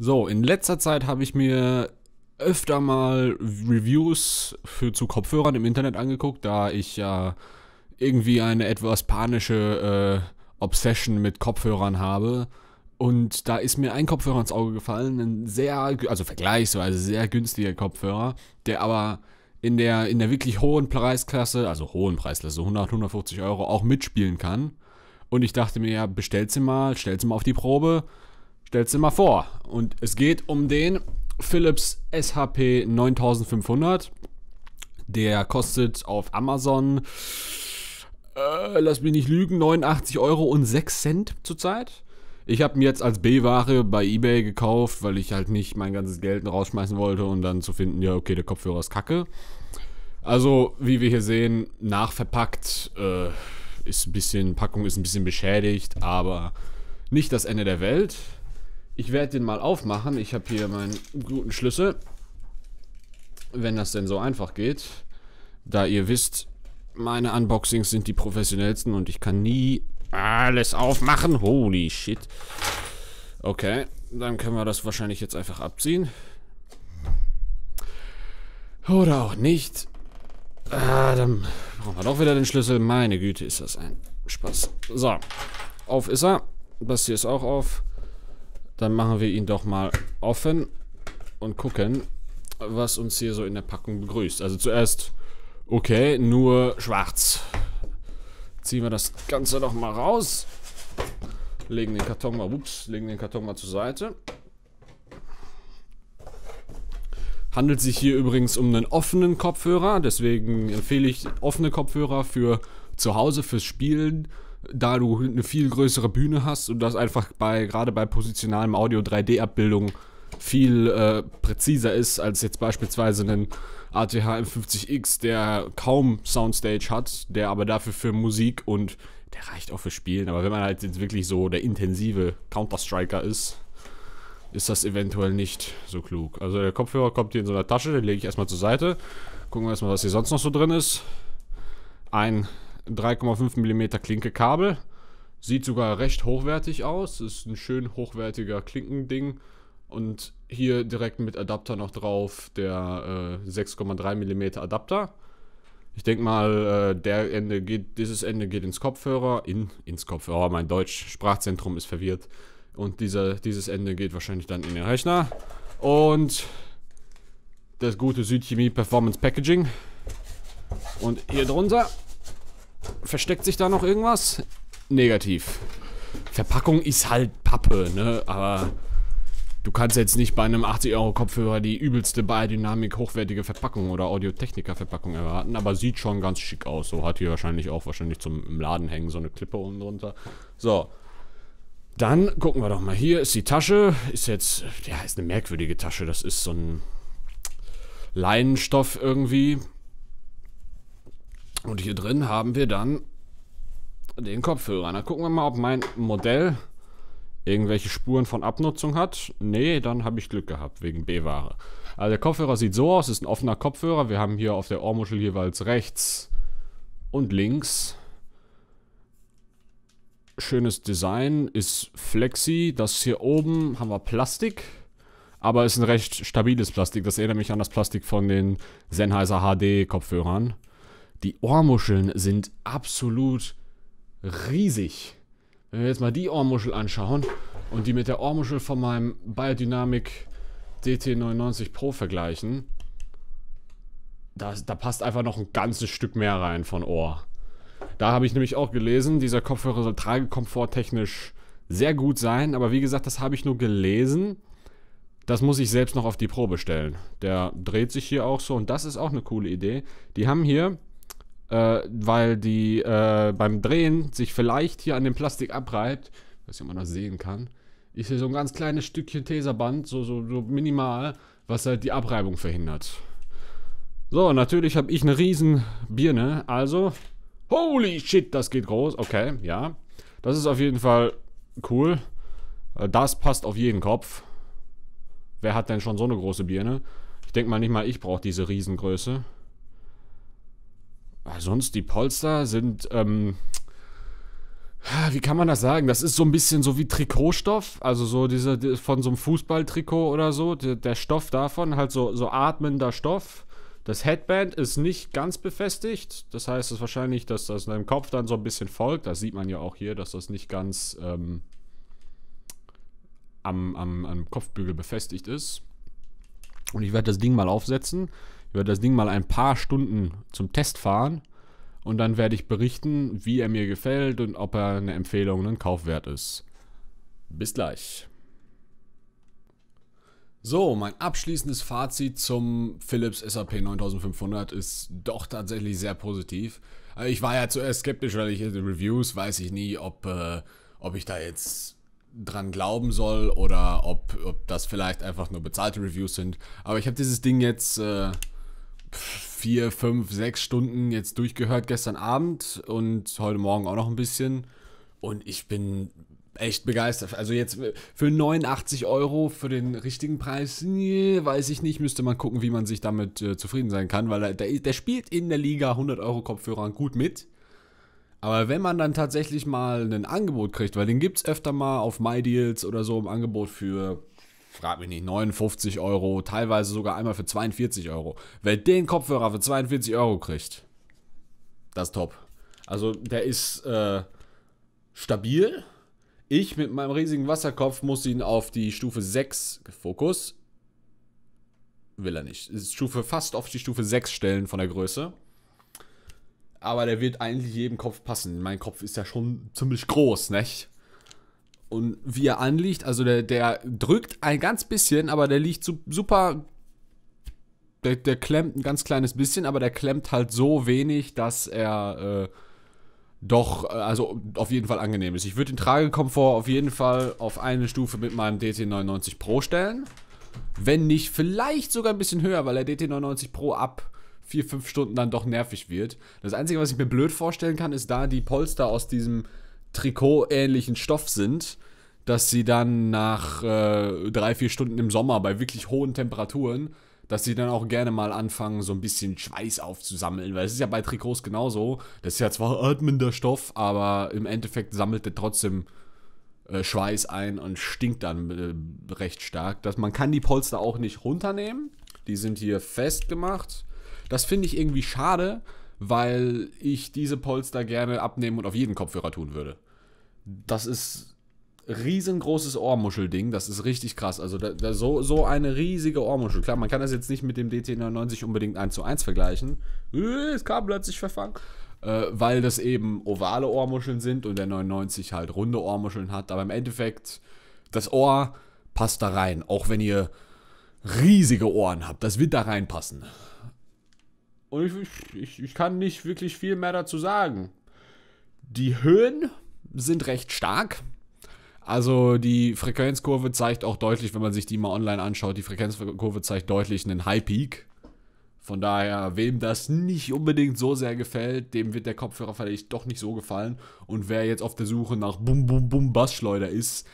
So, in letzter Zeit habe ich mir öfter mal Reviews für, zu Kopfhörern im Internet angeguckt, da ich ja irgendwie eine etwas panische äh, Obsession mit Kopfhörern habe. Und da ist mir ein Kopfhörer ins Auge gefallen, ein sehr, also vergleichsweise sehr günstiger Kopfhörer, der aber in der, in der wirklich hohen Preisklasse, also hohen Preisklasse, 100, 150 Euro, auch mitspielen kann. Und ich dachte mir, ja, bestell's sie mal, stell's sie mal auf die Probe. Stell's dir mal vor. Und es geht um den Philips SHP 9500. Der kostet auf Amazon, äh, lass mich nicht lügen, 89 Euro und 6 Cent zurzeit. Ich habe ihn jetzt als B-Ware bei eBay gekauft, weil ich halt nicht mein ganzes Geld rausschmeißen wollte und dann zu finden, ja, okay, der Kopfhörer ist kacke. Also, wie wir hier sehen, nachverpackt, äh, ist ein bisschen, Packung ist ein bisschen beschädigt, aber nicht das Ende der Welt. Ich werde den mal aufmachen. Ich habe hier meinen guten Schlüssel. Wenn das denn so einfach geht. Da ihr wisst, meine Unboxings sind die professionellsten und ich kann nie alles aufmachen. Holy shit. Okay, dann können wir das wahrscheinlich jetzt einfach abziehen. Oder auch nicht. Ah, dann brauchen wir doch wieder den Schlüssel. Meine Güte, ist das ein Spaß. So, auf ist er. Das hier ist auch auf. Dann machen wir ihn doch mal offen und gucken, was uns hier so in der Packung begrüßt. Also zuerst, okay, nur schwarz. Ziehen wir das Ganze doch mal raus. Legen den Karton mal, ups, legen den Karton mal zur Seite. Handelt sich hier übrigens um einen offenen Kopfhörer, deswegen empfehle ich offene Kopfhörer für zu Hause, fürs Spielen da du eine viel größere Bühne hast und das einfach bei gerade bei positionalem Audio 3D-Abbildung viel äh, präziser ist als jetzt beispielsweise ein ATH M50X, der kaum Soundstage hat, der aber dafür für Musik und der reicht auch für Spielen. Aber wenn man halt jetzt wirklich so der intensive Counter-Striker ist, ist das eventuell nicht so klug. Also der Kopfhörer kommt hier in so einer Tasche, den lege ich erstmal zur Seite. Gucken wir erstmal, was hier sonst noch so drin ist. Ein 3,5 mm Klinkekabel. Sieht sogar recht hochwertig aus. Ist ein schön hochwertiger Klinkending. Und hier direkt mit Adapter noch drauf der äh, 6,3 mm Adapter. Ich denke mal, äh, der Ende geht, dieses Ende geht ins Kopfhörer, in, ins Kopfhörer, mein Deutsch, Sprachzentrum ist verwirrt. Und dieser, dieses Ende geht wahrscheinlich dann in den Rechner. Und das gute Südchemie Performance Packaging. Und hier drunter Versteckt sich da noch irgendwas? Negativ. Verpackung ist halt Pappe, ne? Aber du kannst jetzt nicht bei einem 80-Euro-Kopfhörer die übelste Biodynamik hochwertige Verpackung oder Audiotechniker-Verpackung erwarten, aber sieht schon ganz schick aus. So hat hier wahrscheinlich auch wahrscheinlich zum im Laden hängen so eine Klippe unten drunter. So. Dann gucken wir doch mal. Hier ist die Tasche. Ist jetzt, ja, ist eine merkwürdige Tasche. Das ist so ein Leinenstoff irgendwie. Und hier drin haben wir dann den Kopfhörer. Dann gucken wir mal, ob mein Modell irgendwelche Spuren von Abnutzung hat. Nee, dann habe ich Glück gehabt wegen B-Ware. Also der Kopfhörer sieht so aus, ist ein offener Kopfhörer. Wir haben hier auf der Ohrmuschel jeweils rechts und links. Schönes Design, ist flexi. Das hier oben haben wir Plastik, aber ist ein recht stabiles Plastik. Das erinnert mich an das Plastik von den Sennheiser HD Kopfhörern. Die Ohrmuscheln sind absolut riesig. Wenn wir jetzt mal die Ohrmuschel anschauen und die mit der Ohrmuschel von meinem Biodynamic DT99 Pro vergleichen, da, da passt einfach noch ein ganzes Stück mehr rein von Ohr. Da habe ich nämlich auch gelesen, dieser Kopfhörer soll tragekomforttechnisch sehr gut sein, aber wie gesagt, das habe ich nur gelesen. Das muss ich selbst noch auf die Probe stellen. Der dreht sich hier auch so und das ist auch eine coole Idee. Die haben hier äh, weil die äh, beim Drehen sich vielleicht hier an dem Plastik abreibt, weiß nicht, ob man das sehen kann, ist hier so ein ganz kleines Stückchen Teserband, so, so, so minimal, was halt die Abreibung verhindert. So, natürlich habe ich eine riesen Birne, also, holy shit, das geht groß, okay, ja, das ist auf jeden Fall cool, äh, das passt auf jeden Kopf. Wer hat denn schon so eine große Birne? Ich denke mal nicht mal, ich brauche diese Riesengröße. Ah, sonst die Polster sind, ähm, wie kann man das sagen? Das ist so ein bisschen so wie Trikotstoff, also so diese von so einem Fußballtrikot oder so, der, der Stoff davon, halt so, so atmender Stoff. Das Headband ist nicht ganz befestigt, das heißt es wahrscheinlich, dass das in deinem Kopf dann so ein bisschen folgt. Das sieht man ja auch hier, dass das nicht ganz ähm, am, am, am Kopfbügel befestigt ist. Und ich werde das Ding mal aufsetzen. Ich werde das Ding mal ein paar Stunden zum Test fahren und dann werde ich berichten, wie er mir gefällt und ob er eine Empfehlung und ein Kauf wert ist. Bis gleich. So, mein abschließendes Fazit zum Philips SAP 9500 ist doch tatsächlich sehr positiv. Äh, ich war ja zuerst skeptisch, weil ich in den Reviews weiß ich nie, ob, äh, ob ich da jetzt dran glauben soll oder ob, ob das vielleicht einfach nur bezahlte Reviews sind. Aber ich habe dieses Ding jetzt äh, vier, fünf, sechs Stunden jetzt durchgehört gestern Abend und heute Morgen auch noch ein bisschen. Und ich bin echt begeistert. Also jetzt für 89 Euro für den richtigen Preis, nee, weiß ich nicht. Müsste man gucken, wie man sich damit äh, zufrieden sein kann, weil der, der spielt in der Liga 100 Euro Kopfhörern gut mit. Aber wenn man dann tatsächlich mal ein Angebot kriegt, weil den gibt es öfter mal auf MyDeals oder so im Angebot für frag mich nicht, 59 Euro, teilweise sogar einmal für 42 Euro. Wer den Kopfhörer für 42 Euro kriegt, das ist top. Also der ist äh, stabil. Ich mit meinem riesigen Wasserkopf muss ihn auf die Stufe 6 Fokus. Will er nicht. Ist Stufe fast auf die Stufe 6 stellen von der Größe. Aber der wird eigentlich jedem Kopf passen. Mein Kopf ist ja schon ziemlich groß, nicht? Und wie er anliegt, also der, der drückt ein ganz bisschen, aber der liegt super. Der, der klemmt ein ganz kleines bisschen, aber der klemmt halt so wenig, dass er äh, doch, äh, also auf jeden Fall angenehm ist. Ich würde den Tragekomfort auf jeden Fall auf eine Stufe mit meinem DT99 Pro stellen. Wenn nicht, vielleicht sogar ein bisschen höher, weil der DT99 Pro ab 4, 5 Stunden dann doch nervig wird. Das Einzige, was ich mir blöd vorstellen kann, ist da die Polster aus diesem Trikot-ähnlichen Stoff sind, dass sie dann nach äh, drei, vier Stunden im Sommer bei wirklich hohen Temperaturen, dass sie dann auch gerne mal anfangen, so ein bisschen Schweiß aufzusammeln. Weil es ist ja bei Trikots genauso. Das ist ja zwar atmender Stoff, aber im Endeffekt sammelt er trotzdem äh, Schweiß ein und stinkt dann äh, recht stark. Das, man kann die Polster auch nicht runternehmen. Die sind hier festgemacht. Das finde ich irgendwie schade, weil ich diese Polster gerne abnehmen und auf jeden Kopfhörer tun würde. Das ist riesengroßes Ohrmuschelding. Das ist richtig krass. Also da, da so, so eine riesige Ohrmuschel. Klar, man kann das jetzt nicht mit dem DT99 unbedingt 1 zu 1 vergleichen. Das äh, Kabel hat sich verfangen. Äh, weil das eben ovale Ohrmuscheln sind und der 99 halt runde Ohrmuscheln hat. Aber im Endeffekt, das Ohr passt da rein. Auch wenn ihr riesige Ohren habt. Das wird da reinpassen. Und ich, ich, ich kann nicht wirklich viel mehr dazu sagen. Die Höhen sind recht stark. Also die Frequenzkurve zeigt auch deutlich, wenn man sich die mal online anschaut, die Frequenzkurve zeigt deutlich einen High Peak. Von daher, wem das nicht unbedingt so sehr gefällt, dem wird der Kopfhörer vielleicht doch nicht so gefallen. Und wer jetzt auf der Suche nach Bum Bum Bum Bassschleuder ist,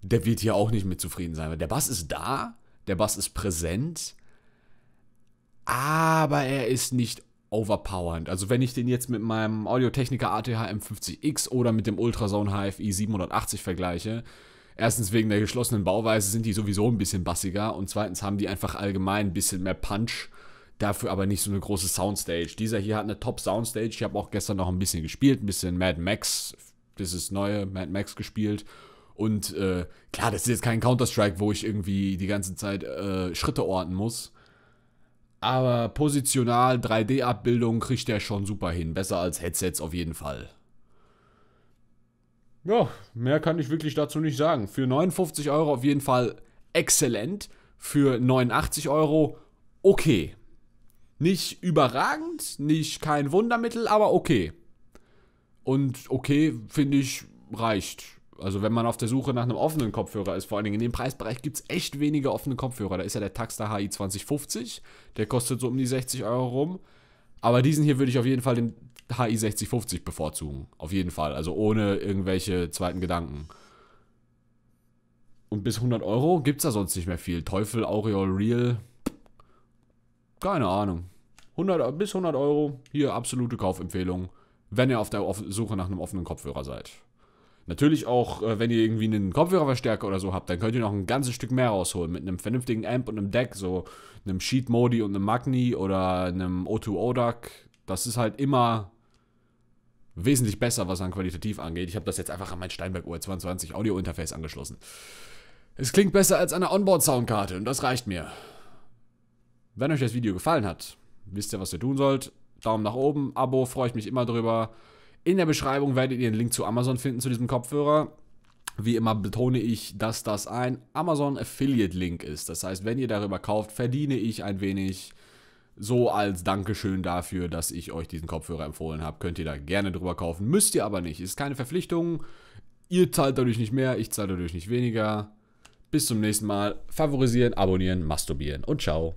der wird hier auch nicht mit zufrieden sein. Weil der Bass ist da, der Bass ist präsent, aber er ist nicht overpowernd. Also wenn ich den jetzt mit meinem Audiotechnica ATH M50X oder mit dem Ultrasound HFI 780 vergleiche, erstens wegen der geschlossenen Bauweise sind die sowieso ein bisschen bassiger und zweitens haben die einfach allgemein ein bisschen mehr Punch, dafür aber nicht so eine große Soundstage. Dieser hier hat eine Top Soundstage. Ich habe auch gestern noch ein bisschen gespielt, ein bisschen Mad Max, das ist neue Mad Max gespielt. Und äh, klar, das ist jetzt kein Counter-Strike, wo ich irgendwie die ganze Zeit äh, Schritte orten muss aber positional 3D-Abbildung kriegt er schon super hin. Besser als Headsets auf jeden Fall. Ja, mehr kann ich wirklich dazu nicht sagen. Für 59 Euro auf jeden Fall exzellent. Für 89 Euro okay. Nicht überragend, nicht kein Wundermittel, aber okay. Und okay, finde ich, reicht. Also wenn man auf der Suche nach einem offenen Kopfhörer ist, vor allen Dingen in dem Preisbereich gibt es echt wenige offene Kopfhörer. Da ist ja der Taxter HI 2050, der kostet so um die 60 Euro rum. Aber diesen hier würde ich auf jeden Fall den HI 6050 bevorzugen. Auf jeden Fall. Also ohne irgendwelche zweiten Gedanken. Und bis 100 Euro gibt es da sonst nicht mehr viel. Teufel, Aureol, Real. Keine Ahnung. 100, bis 100 Euro. Hier absolute Kaufempfehlung, wenn ihr auf der Suche nach einem offenen Kopfhörer seid. Natürlich auch, äh, wenn ihr irgendwie einen Kopfhörerverstärker oder so habt, dann könnt ihr noch ein ganzes Stück mehr rausholen. Mit einem vernünftigen Amp und einem Deck, so einem Sheet Modi und einem Magni oder einem O2 ODAC. Das ist halt immer wesentlich besser, was an qualitativ angeht. Ich habe das jetzt einfach an mein Steinberg ur 22 Audio Interface angeschlossen. Es klingt besser als eine Onboard-Soundkarte und das reicht mir. Wenn euch das Video gefallen hat, wisst ihr, was ihr tun sollt. Daumen nach oben, Abo, freue ich mich immer drüber. In der Beschreibung werdet ihr den Link zu Amazon finden, zu diesem Kopfhörer. Wie immer betone ich, dass das ein Amazon Affiliate Link ist. Das heißt, wenn ihr darüber kauft, verdiene ich ein wenig. So als Dankeschön dafür, dass ich euch diesen Kopfhörer empfohlen habe. Könnt ihr da gerne drüber kaufen. Müsst ihr aber nicht. Ist keine Verpflichtung. Ihr zahlt dadurch nicht mehr, ich zahle dadurch nicht weniger. Bis zum nächsten Mal. Favorisieren, abonnieren, masturbieren und ciao.